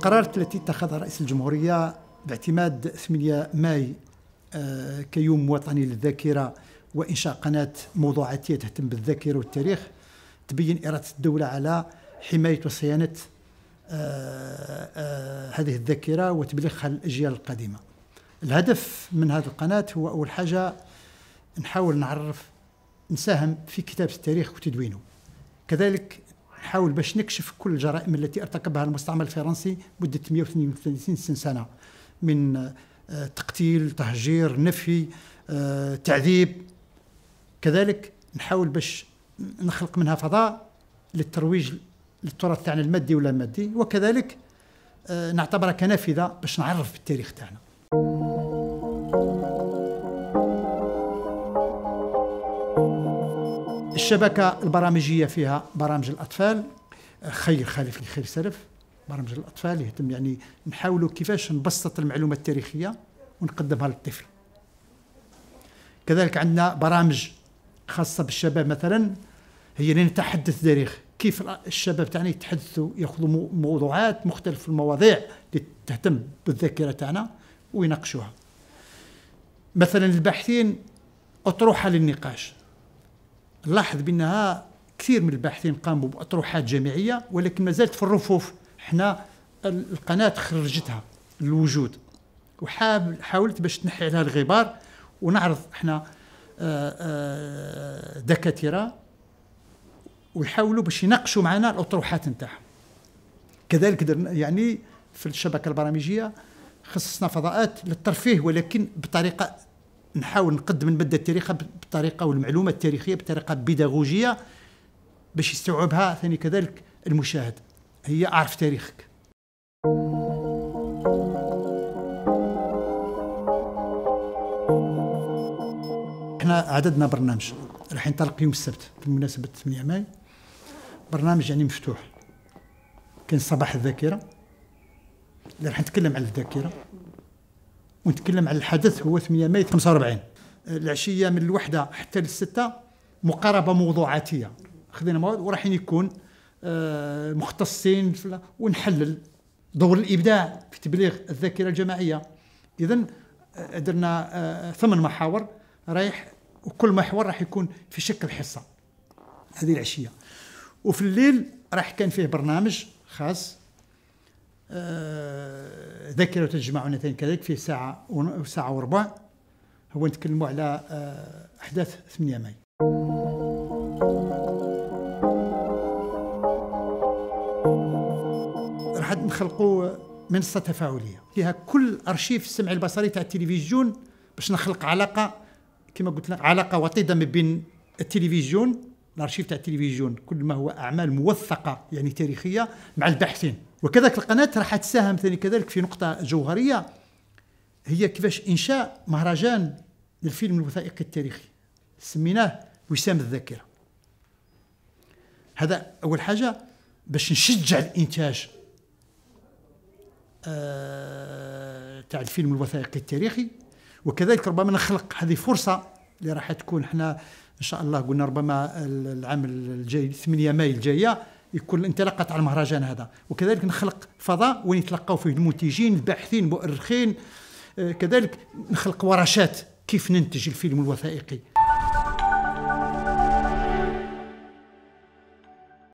القرارات التي اتخذها رئيس الجمهورية باعتماد 8 ماي آه، كيوم وطني للذاكرة وإنشاء قناة موضوعاتية تهتم بالذاكرة والتاريخ تبين إرادة الدولة على حماية وصيانة آه، آه، هذه الذاكرة وتبليغها للأجيال القادمة الهدف من هذه القناة هو أول حاجة نحاول نعرف نساهم في كتابة التاريخ وتدوينه كذلك حاول باش نكشف كل الجرائم التي ارتكبها المستعمر الفرنسي مدة 132 سنة من آه، تقتيل تهجير نفي آه، تعذيب كذلك نحاول باش نخلق منها فضاء للترويج للتراث تاعنا المادي ولا المادي وكذلك آه، نعتبرها كنافذه باش نعرف بالتاريخ تاعنا الشبكة البرامجية فيها برامج الأطفال خير خالف لخير سلف برامج الأطفال يهتم يعني نحاولوا كيفاش نبسط المعلومة التاريخية ونقدمها للطفل كذلك عندنا برامج خاصة بالشباب مثلا هي نتحدث تاريخ كيف الشباب تاعنا يتحدثوا ياخذوا موضوعات مختلفة المواضيع اللي تهتم بالذاكرة تاعنا ويناقشوها مثلا الباحثين أطروحة للنقاش نلاحظ بانها كثير من الباحثين قاموا باطروحات جامعيه ولكن ما زالت في الرفوف حنا القناه خرجتها للوجود وحاولت باش تنحي عليها الغبار ونعرض احنا آه، آه، دكاتره ويحاولوا باش يناقشوا معنا الاطروحات نتاعهم كذلك درنا يعني في الشبكه البرامجيه خصصنا فضاءات للترفيه ولكن بطريقه نحاول نقدم الماده التاريخيه بطريقه والمعلومه التاريخيه بطريقه بيداغوجيه باش يستوعبها ثاني كذلك المشاهد هي اعرف تاريخك احنا عددنا برنامج راح ينطلق يوم السبت بمناسبه 8 ماي برنامج يعني مفتوح كاين صباح الذاكره اللي راح نتكلم على الذاكره ونتكلم على الحدث هو 8 ماي 45 العشيه من الوحده حتى للسته مقاربه موضوعاتيه خذينا مواد وراحين يكون آه، مختصين ونحلل دور الابداع في تبليغ الذاكره الجماعيه اذا آه، درنا آه، ثمان محاور رايح وكل محور راح يكون في شكل حصه هذه العشيه وفي الليل راح كان فيه برنامج خاص آه، ذاكرة تجمعنا كذلك في ساعة ساعة وربع هو نتكلموا على آه، أحداث 8 ماي راح نخلقوا منصة تفاعلية فيها كل أرشيف السمع البصري تاع التلفزيون باش نخلق علاقة كما قلت لك علاقة وطيدة ما بين التلفزيون الارشيف تاع التلفزيون كل ما هو اعمال موثقه يعني تاريخيه مع الباحثين وكذلك القناه راح تساهم ثاني كذلك في نقطه جوهريه هي كيفاش انشاء مهرجان للفيلم الوثائقي التاريخي سميناه وسام الذاكره هذا اول حاجه باش نشجع الانتاج آه، تاع الفيلم الوثائقي التاريخي وكذلك ربما نخلق هذه فرصه اللي راح تكون احنا ان شاء الله قلنا ربما العام الجاي 8 ماي الجايه يكون انطلاقه على المهرجان هذا وكذلك نخلق فضاء وين يتلقاو فيه المنتجين الباحثين المؤرخين آه، كذلك نخلق ورشات كيف ننتج الفيلم الوثائقي